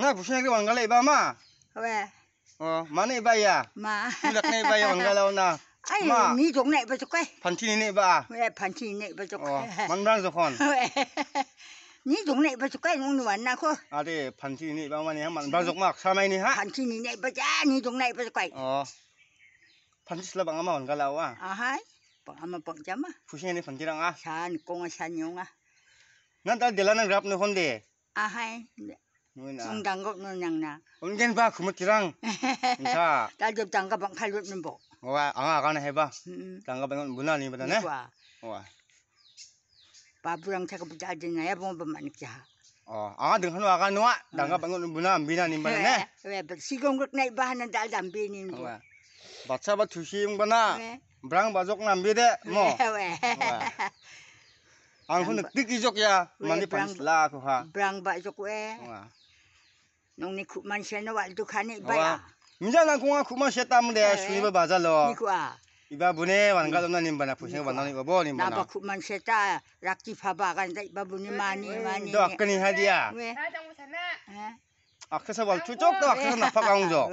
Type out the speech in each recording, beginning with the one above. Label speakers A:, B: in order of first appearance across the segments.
A: น้าผู้ชายก็วังกันเลยบ้ามาเว้ออมาในบ่ายอ
B: มาหลักในบ่ายวังกันแล้ว
A: นะไอ้มามี
B: ถุงไหนไปจุกไอ้
A: พันชี่นี่บ้า
B: เว้ยพันชี่นี่ไปจุกอ๋อมันร่างสะพอนเว้ยนี่ถุงไหนไปจุกไองหนุหนวดนะคุณ
A: อะไรพันชี่นี่บ้ามันเนี่ยมันร่างสะมากทำไมเนี่ยฮะ
B: พันชี่นี่ไปจ้านี่ถุงไหนไปจุกไอ้อ
A: ๋พันชี่ระบังมาวังกันแล้วว่ะ
B: อ๋อฮะปองมาปองจ้ามา
A: พูด้ช่ยนี่พันชี่รังอ่ะชันกงอ่ะชันยงอ่ะนั่นตอนเดี๋ยวเรานั่งรับในคนเดียวอ๋อฮะ ungdangok nunang na. Ungen ba kumutirang. Insa.
B: Tajub tangka bang kalut nembo.
A: Wa anga kana heba. Tangka bang buna ni bata ne. Wa. Wa.
B: Ba burang tak bata de na ya bong baman kya.
A: Oh, anga deng hanu aka nuwa tangka bang buna bina ni bata ne.
B: We be sigong gok nai ba hanan dal dam bi ni. Wa.
A: Batsa ba thusi ung bana. Brang bazok nam bi de mo. Wa. Ang hunuk tikijok ya mani pansla ko ha.
B: Brang ba jok we. Wa. nong ni kuman sia no wal tu khani ba ya
A: minja na kunga kuman sia tam de sui ba baja lo ni kwa iba bune wan ga lomna nim bana pushe wan ni bo nim bana na ba
B: kuman sia ta rakti pha ba ga dai ba bune mani mani do akani hadia akasa wal chu chok do akasa na pha ga ung jo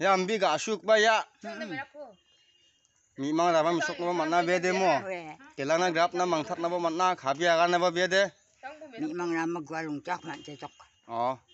A: ya ambiga ashuk ba ya mi mang ra ba mi sok no ma na be de mo kelana grab na mang that na ba ma na khabia ga na ba be de Ni mang na magwalong chak man titok. Oo. Oh.